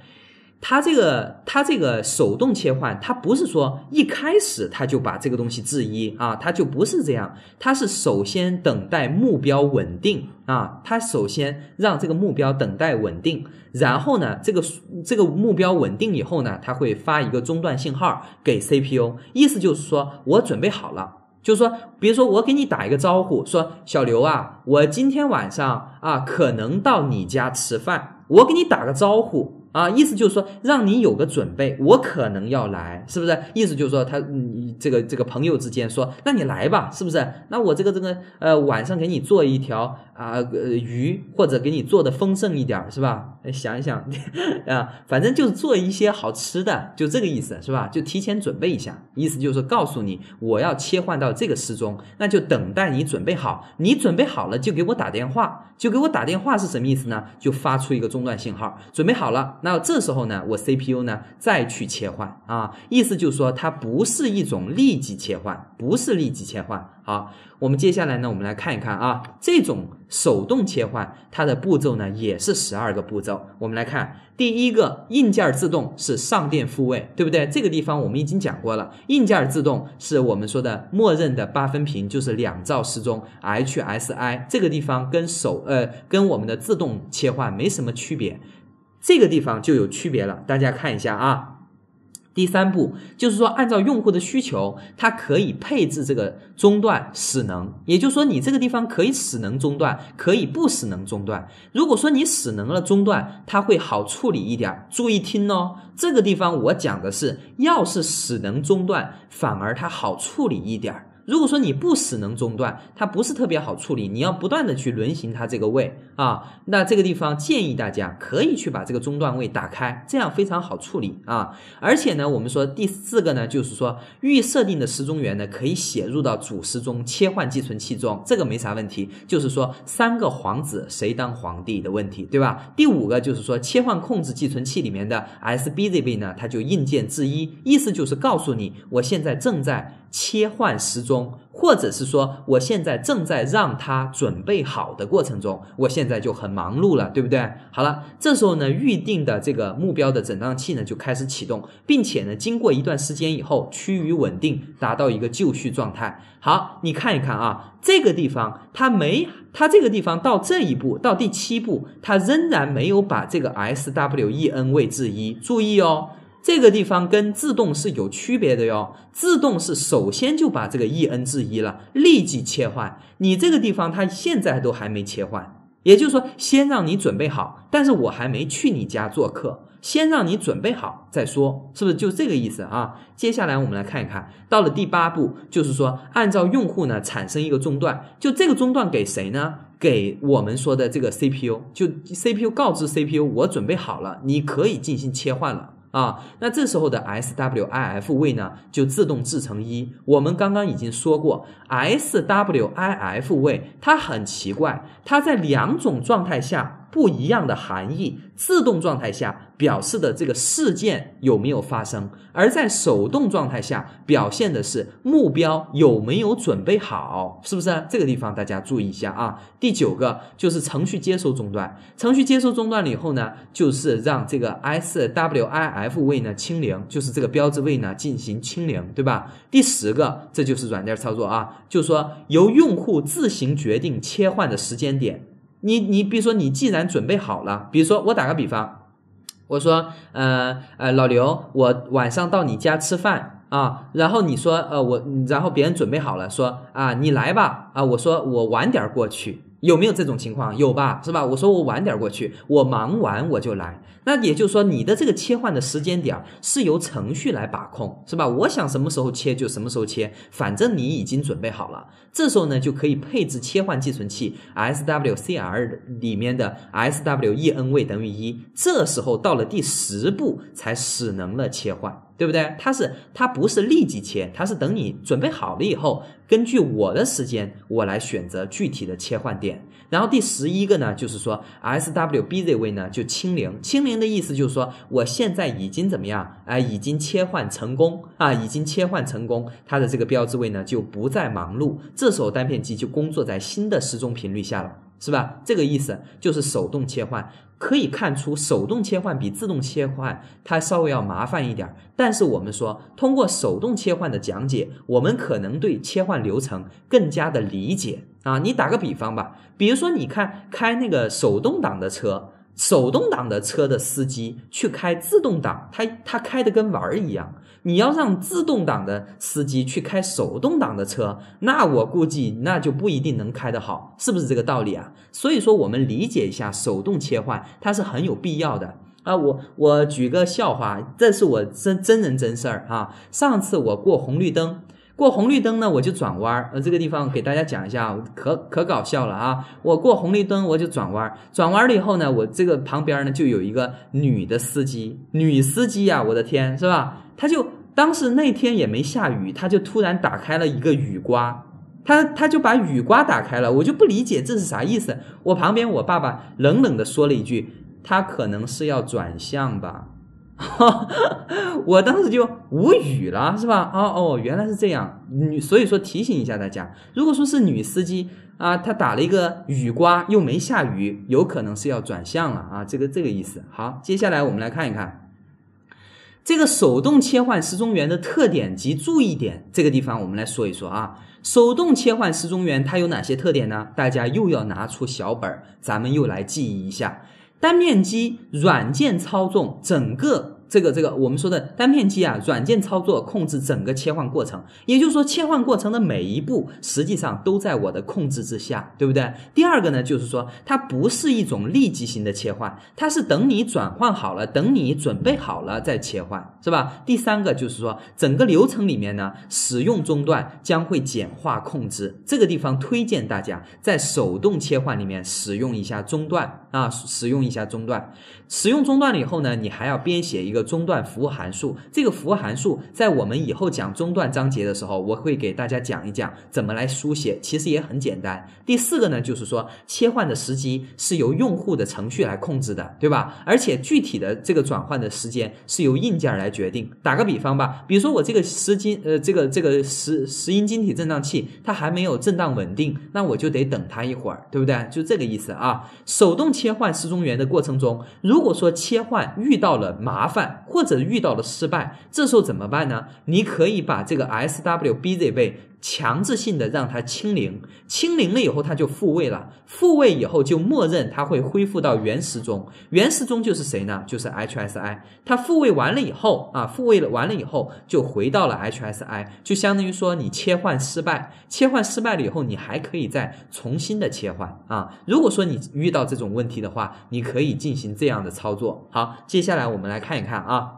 它这个，它这个手动切换，它不是说一开始它就把这个东西置一啊，它就不是这样，它是首先等待目标稳定啊，它首先让这个目标等待稳定，然后呢，这个这个目标稳定以后呢，它会发一个中断信号给 CPU，意思就是说我准备好了，就是说，比如说我给你打一个招呼，说小刘啊，我今天晚上啊可能到你家吃饭，我给你打个招呼。啊，意思就是说让你有个准备，我可能要来，是不是？意思就是说他这个这个朋友之间说，那你来吧，是不是？那我这个这个呃晚上给你做一条啊鱼，或者给你做的丰盛一点儿，是吧？想一想 <laughs> 啊，反正就是做一些好吃的，就这个意思，是吧？就提前准备一下，意思就是告诉你我要切换到这个时钟，那就等待你准备好，你准备好了就给我打电话，就给我打电话是什么意思呢？就发出一个中断信号，准备好了。那这时候呢，我 CPU 呢再去切换啊，意思就是说它不是一种立即切换，不是立即切换。好，我们接下来呢，我们来看一看啊，这种手动切换它的步骤呢也是十二个步骤。我们来看第一个硬件自动是上电复位，对不对？这个地方我们已经讲过了，硬件自动是我们说的默认的八分屏，就是两兆时钟 HSI，这个地方跟手呃跟我们的自动切换没什么区别。这个地方就有区别了，大家看一下啊。第三步就是说，按照用户的需求，它可以配置这个中断使能，也就是说，你这个地方可以使能中断，可以不使能中断。如果说你使能了中断，它会好处理一点。注意听哦，这个地方我讲的是，要是使能中断，反而它好处理一点。如果说你不使能中断，它不是特别好处理，你要不断的去轮行它这个位啊，那这个地方建议大家可以去把这个中断位打开，这样非常好处理啊。而且呢，我们说第四个呢，就是说预设定的时钟源呢，可以写入到主时钟切换寄存器中，这个没啥问题。就是说三个皇子谁当皇帝的问题，对吧？第五个就是说切换控制寄存器里面的 S B Z B 呢，它就硬件制一，意思就是告诉你，我现在正在。切换时钟，或者是说，我现在正在让它准备好的过程中，我现在就很忙碌了，对不对？好了，这时候呢，预定的这个目标的整荡器呢就开始启动，并且呢，经过一段时间以后趋于稳定，达到一个就绪状态。好，你看一看啊，这个地方它没，它这个地方到这一步，到第七步，它仍然没有把这个 S W E N 位置一，注意哦。这个地方跟自动是有区别的哟。自动是首先就把这个 E N 置一了，立即切换。你这个地方它现在都还没切换，也就是说先让你准备好，但是我还没去你家做客，先让你准备好再说，是不是就这个意思啊？接下来我们来看一看，到了第八步，就是说按照用户呢产生一个中断，就这个中断给谁呢？给我们说的这个 C P U，就 C P U 告知 C P U 我准备好了，你可以进行切换了。啊，那这时候的 S W I F 位呢，就自动制成一。我们刚刚已经说过，S W I F 位它很奇怪，它在两种状态下。不一样的含义，自动状态下表示的这个事件有没有发生？而在手动状态下表现的是目标有没有准备好？是不是？这个地方大家注意一下啊。第九个就是程序接收中断，程序接收中断了以后呢，就是让这个 SWIF 位呢清零，就是这个标志位呢进行清零，对吧？第十个，这就是软件操作啊，就是说由用户自行决定切换的时间点。你你比如说，你既然准备好了，比如说我打个比方，我说，呃呃，老刘，我晚上到你家吃饭啊，然后你说，呃我，然后别人准备好了，说啊你来吧啊，我说我晚点过去。有没有这种情况？有吧，是吧？我说我晚点过去，我忙完我就来。那也就是说，你的这个切换的时间点是由程序来把控，是吧？我想什么时候切就什么时候切，反正你已经准备好了。这时候呢，就可以配置切换寄存器 S W C R 里面的 S W E N 位等于一。这时候到了第十步才使能了切换。对不对？它是，它不是立即切，它是等你准备好了以后，根据我的时间，我来选择具体的切换点。然后第十一个呢，就是说 S W b Z 位呢就清零，清零的意思就是说，我现在已经怎么样？哎，已经切换成功啊，已经切换成功，它的这个标志位呢就不再忙碌，这时候单片机就工作在新的时钟频率下了，是吧？这个意思就是手动切换。可以看出，手动切换比自动切换它稍微要麻烦一点。但是我们说，通过手动切换的讲解，我们可能对切换流程更加的理解啊。你打个比方吧，比如说，你看开那个手动挡的车，手动挡的车的司机去开自动挡，他他开的跟玩儿一样。你要让自动挡的司机去开手动挡的车，那我估计那就不一定能开得好，是不是这个道理啊？所以说我们理解一下手动切换它是很有必要的啊。我我举个笑话，这是我真真人真事儿啊。上次我过红绿灯，过红绿灯呢我就转弯儿，呃这个地方给大家讲一下，可可搞笑了啊。我过红绿灯我就转弯，转弯了以后呢，我这个旁边呢就有一个女的司机，女司机啊，我的天是吧？她就。当时那天也没下雨，他就突然打开了一个雨刮，他他就把雨刮打开了，我就不理解这是啥意思。我旁边我爸爸冷冷的说了一句：“他可能是要转向吧。<laughs> ”我当时就无语了，是吧？哦哦，原来是这样。女，所以说提醒一下大家，如果说是女司机啊，她打了一个雨刮又没下雨，有可能是要转向了啊，这个这个意思。好，接下来我们来看一看。这个手动切换时钟源的特点及注意点，这个地方我们来说一说啊。手动切换时钟源它有哪些特点呢？大家又要拿出小本儿，咱们又来记忆一下：单面机、软件操纵、整个。这个这个我们说的单片机啊，软件操作控制整个切换过程，也就是说切换过程的每一步实际上都在我的控制之下，对不对？第二个呢，就是说它不是一种立即型的切换，它是等你转换好了，等你准备好了再切换，是吧？第三个就是说整个流程里面呢，使用中断将会简化控制，这个地方推荐大家在手动切换里面使用一下中断啊，使用一下中断，使用中断了以后呢，你还要编写一个。中断服务函数，这个服务函数在我们以后讲中断章节的时候，我会给大家讲一讲怎么来书写，其实也很简单。第四个呢，就是说切换的时机是由用户的程序来控制的，对吧？而且具体的这个转换的时间是由硬件来决定。打个比方吧，比如说我这个湿巾，呃这个这个石石英晶体振荡器它还没有震荡稳定，那我就得等它一会儿，对不对？就这个意思啊。手动切换时钟源的过程中，如果说切换遇到了麻烦，或者遇到了失败，这时候怎么办呢？你可以把这个 S W B Z 位。强制性的让它清零，清零了以后，它就复位了。复位以后，就默认它会恢复到原始中。原始中就是谁呢？就是 HSI。它复位完了以后啊，复位了完了以后，就回到了 HSI。就相当于说你切换失败，切换失败了以后，你还可以再重新的切换啊。如果说你遇到这种问题的话，你可以进行这样的操作。好，接下来我们来看一看啊。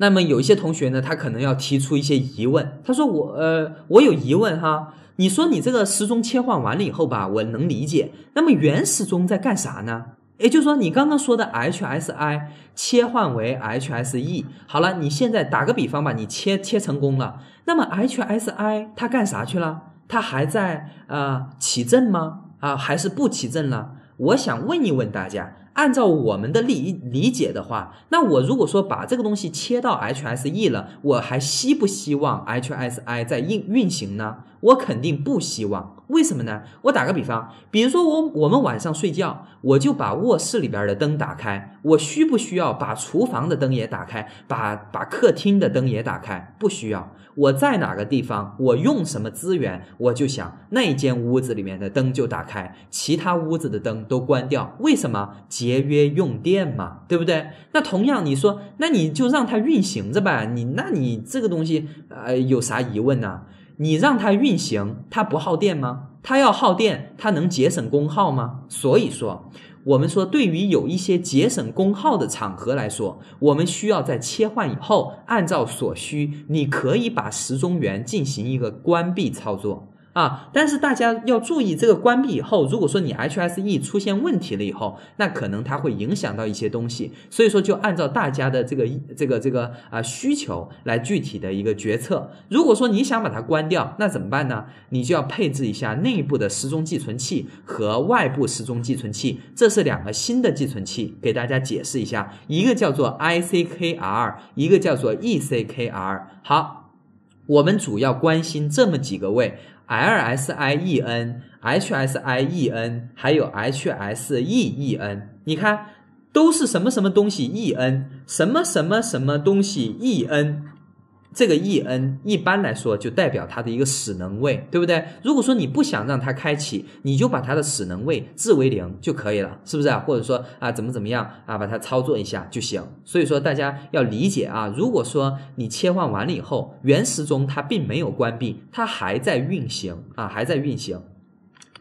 那么有一些同学呢，他可能要提出一些疑问。他说：“我呃，我有疑问哈。你说你这个时钟切换完了以后吧，我能理解。那么原始钟在干啥呢？也就是说，你刚刚说的 HSI 切换为 HSE，好了，你现在打个比方吧，你切切成功了。那么 HSI 它干啥去了？它还在啊起振吗？啊，还是不起振了？我想问一问大家。”按照我们的理理解的话，那我如果说把这个东西切到 H S E 了，我还希不希望 H S I 在运运行呢？我肯定不希望。为什么呢？我打个比方，比如说我我们晚上睡觉，我就把卧室里边的灯打开。我需不需要把厨房的灯也打开，把把客厅的灯也打开？不需要。我在哪个地方，我用什么资源，我就想那间屋子里面的灯就打开，其他屋子的灯都关掉。为什么？节约用电嘛，对不对？那同样，你说，那你就让它运行着吧。你，那你这个东西，呃，有啥疑问呢？你让它运行，它不耗电吗？它要耗电，它能节省功耗吗？所以说。我们说，对于有一些节省功耗的场合来说，我们需要在切换以后，按照所需，你可以把时钟源进行一个关闭操作。啊！但是大家要注意，这个关闭以后，如果说你 HSE 出现问题了以后，那可能它会影响到一些东西。所以说，就按照大家的这个这个这个啊需求来具体的一个决策。如果说你想把它关掉，那怎么办呢？你就要配置一下内部的时钟寄存器和外部时钟寄存器，这是两个新的寄存器，给大家解释一下。一个叫做 ICKR，一个叫做 ECKR。好，我们主要关心这么几个位。l s i e n h s i e n，还有 h s e e n，你看都是什么什么东西 e n，什么什么什么东西 e n。这个 E N 一般来说就代表它的一个使能位，对不对？如果说你不想让它开启，你就把它的使能位置为零就可以了，是不是啊？或者说啊，怎么怎么样啊，把它操作一下就行。所以说大家要理解啊，如果说你切换完了以后，原时钟它并没有关闭，它还在运行啊，还在运行。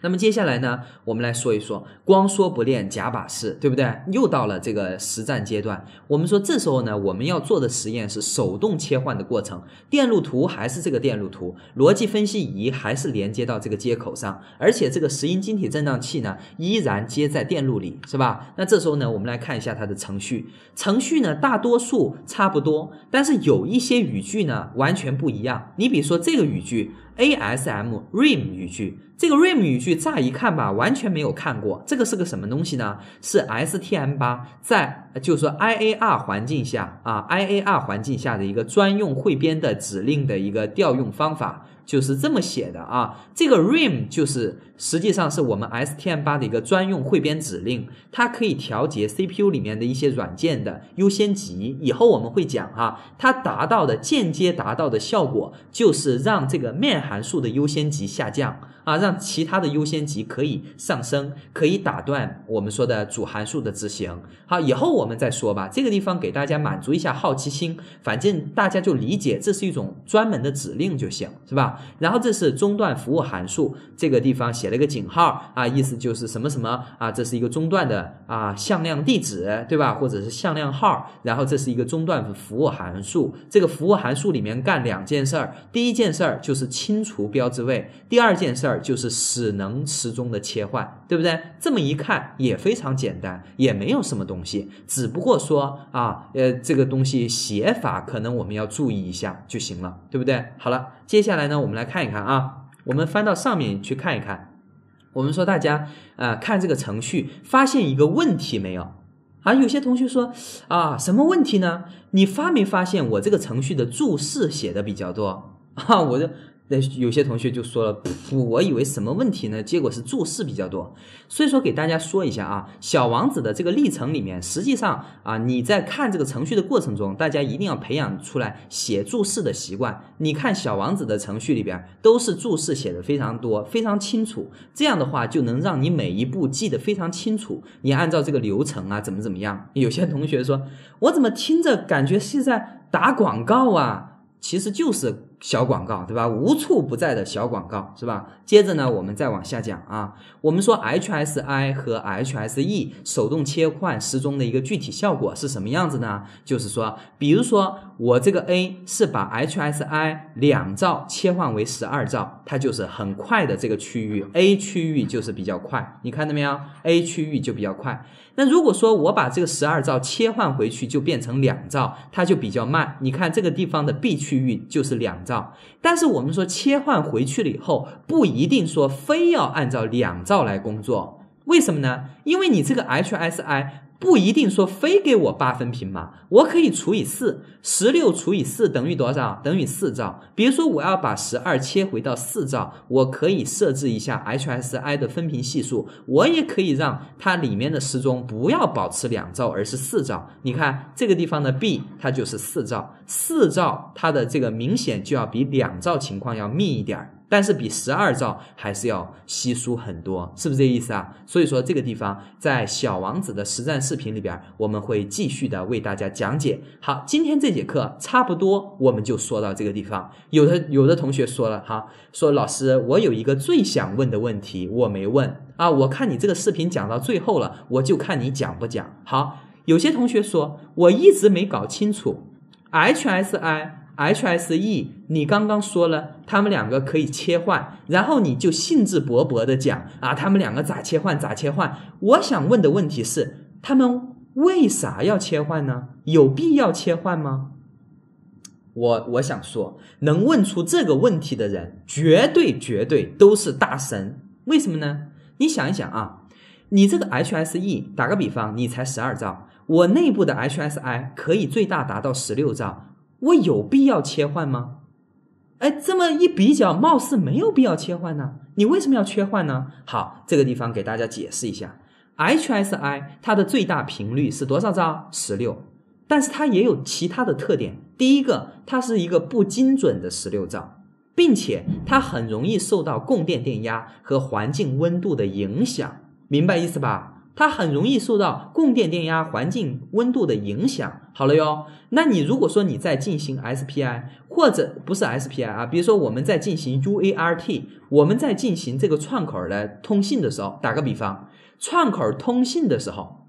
那么接下来呢，我们来说一说光说不练假把式，对不对？又到了这个实战阶段。我们说这时候呢，我们要做的实验是手动切换的过程，电路图还是这个电路图，逻辑分析仪还是连接到这个接口上，而且这个石英晶体振荡器呢，依然接在电路里，是吧？那这时候呢，我们来看一下它的程序。程序呢，大多数差不多，但是有一些语句呢，完全不一样。你比如说这个语句。ASM r i m 语句，这个 r i m 语句乍一看吧，完全没有看过，这个是个什么东西呢？是 STM8 在就是 IAR 环境下啊，IAR 环境下的一个专用汇编的指令的一个调用方法。就是这么写的啊，这个 RIM 就是实际上是我们 STM8 的一个专用汇编指令，它可以调节 CPU 里面的一些软件的优先级。以后我们会讲哈，它达到的间接达到的效果就是让这个面函数的优先级下降。啊，让其他的优先级可以上升，可以打断我们说的主函数的执行。好，以后我们再说吧。这个地方给大家满足一下好奇心，反正大家就理解这是一种专门的指令就行，是吧？然后这是中断服务函数，这个地方写了一个井号啊，意思就是什么什么啊，这是一个中断的啊向量地址，对吧？或者是向量号。然后这是一个中断服务函数，这个服务函数里面干两件事儿，第一件事儿就是清除标志位，第二件事儿。就是使能时钟的切换，对不对？这么一看也非常简单，也没有什么东西，只不过说啊，呃，这个东西写法可能我们要注意一下就行了，对不对？好了，接下来呢，我们来看一看啊，我们翻到上面去看一看。我们说大家啊，看这个程序，发现一个问题没有？啊，有些同学说啊，什么问题呢？你发没发现我这个程序的注释写的比较多啊？我就。那有些同学就说了，我以为什么问题呢？结果是注释比较多，所以说给大家说一下啊，小王子的这个历程里面，实际上啊，你在看这个程序的过程中，大家一定要培养出来写注释的习惯。你看小王子的程序里边，都是注释写的非常多，非常清楚。这样的话，就能让你每一步记得非常清楚。你按照这个流程啊，怎么怎么样？有些同学说，我怎么听着感觉是在打广告啊？其实就是。小广告对吧？无处不在的小广告是吧？接着呢，我们再往下讲啊。我们说 HSI 和 HSE 手动切换时钟的一个具体效果是什么样子呢？就是说，比如说我这个 A 是把 HSI 两兆切换为十二兆，它就是很快的这个区域 A 区域就是比较快，你看到没有？A 区域就比较快。那如果说我把这个十二兆切换回去，就变成两兆，它就比较慢。你看这个地方的 B 区域就是两。兆，但是我们说切换回去了以后，不一定说非要按照两兆来工作，为什么呢？因为你这个 HSI。不一定说非给我八分频嘛，我可以除以四，十六除以四等于多少？等于四兆。比如说我要把十二切回到四兆，我可以设置一下 H S I 的分频系数，我也可以让它里面的时钟不要保持两兆，而是四兆。你看这个地方的 B 它就是四兆，四兆它的这个明显就要比两兆情况要密一点儿。但是比十二兆还是要稀疏很多，是不是这意思啊？所以说这个地方在小王子的实战视频里边，我们会继续的为大家讲解。好，今天这节课差不多我们就说到这个地方。有的有的同学说了哈，说老师我有一个最想问的问题我没问啊，我看你这个视频讲到最后了，我就看你讲不讲。好，有些同学说我一直没搞清楚 HSI。HSE，你刚刚说了他们两个可以切换，然后你就兴致勃勃的讲啊，他们两个咋切换咋切换。我想问的问题是，他们为啥要切换呢？有必要切换吗？我我想说，能问出这个问题的人，绝对绝对都是大神。为什么呢？你想一想啊，你这个 HSE，打个比方，你才十二兆，我内部的 HSI 可以最大达到十六兆。我有必要切换吗？哎，这么一比较，貌似没有必要切换呢。你为什么要切换呢？好，这个地方给大家解释一下，HSI 它的最大频率是多少兆？十六，但是它也有其他的特点。第一个，它是一个不精准的十六兆，并且它很容易受到供电电压和环境温度的影响，明白意思吧？它很容易受到供电电压、环境温度的影响。好了哟，那你如果说你在进行 SPI 或者不是 SPI 啊，比如说我们在进行 UART，我们在进行这个串口的通信的时候，打个比方，串口通信的时候。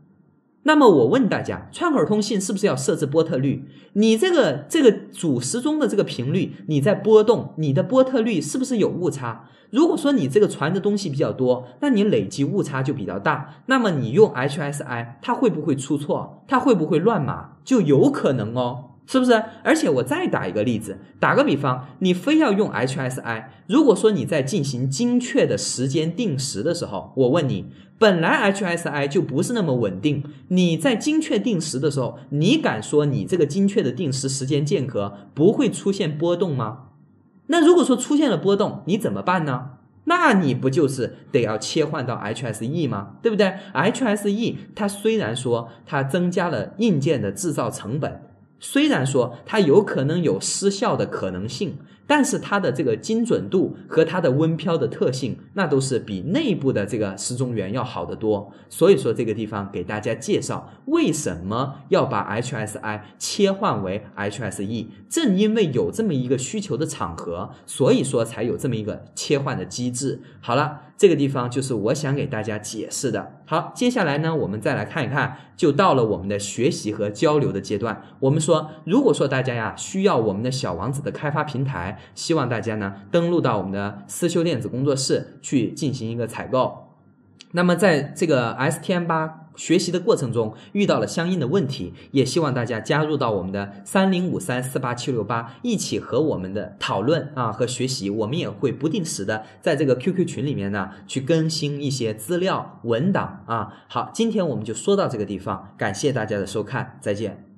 那么我问大家，串口通信是不是要设置波特率？你这个这个主时钟的这个频率你在波动，你的波特率是不是有误差？如果说你这个传的东西比较多，那你累积误差就比较大。那么你用 HSI，它会不会出错？它会不会乱码？就有可能哦。是不是？而且我再打一个例子，打个比方，你非要用 HSI。如果说你在进行精确的时间定时的时候，我问你，本来 HSI 就不是那么稳定，你在精确定时的时候，你敢说你这个精确的定时时间间隔不会出现波动吗？那如果说出现了波动，你怎么办呢？那你不就是得要切换到 HSE 吗？对不对？HSE 它虽然说它增加了硬件的制造成本。虽然说它有可能有失效的可能性。但是它的这个精准度和它的温漂的特性，那都是比内部的这个时钟源要好得多。所以说这个地方给大家介绍为什么要把 HSI 切换为 HSE。正因为有这么一个需求的场合，所以说才有这么一个切换的机制。好了，这个地方就是我想给大家解释的。好，接下来呢，我们再来看一看，就到了我们的学习和交流的阶段。我们说，如果说大家呀需要我们的小王子的开发平台。希望大家呢登录到我们的思修电子工作室去进行一个采购。那么在这个 STM8 学习的过程中遇到了相应的问题，也希望大家加入到我们的三零五三四八七六八一起和我们的讨论啊和学习。我们也会不定时的在这个 QQ 群里面呢去更新一些资料文档啊。好，今天我们就说到这个地方，感谢大家的收看，再见。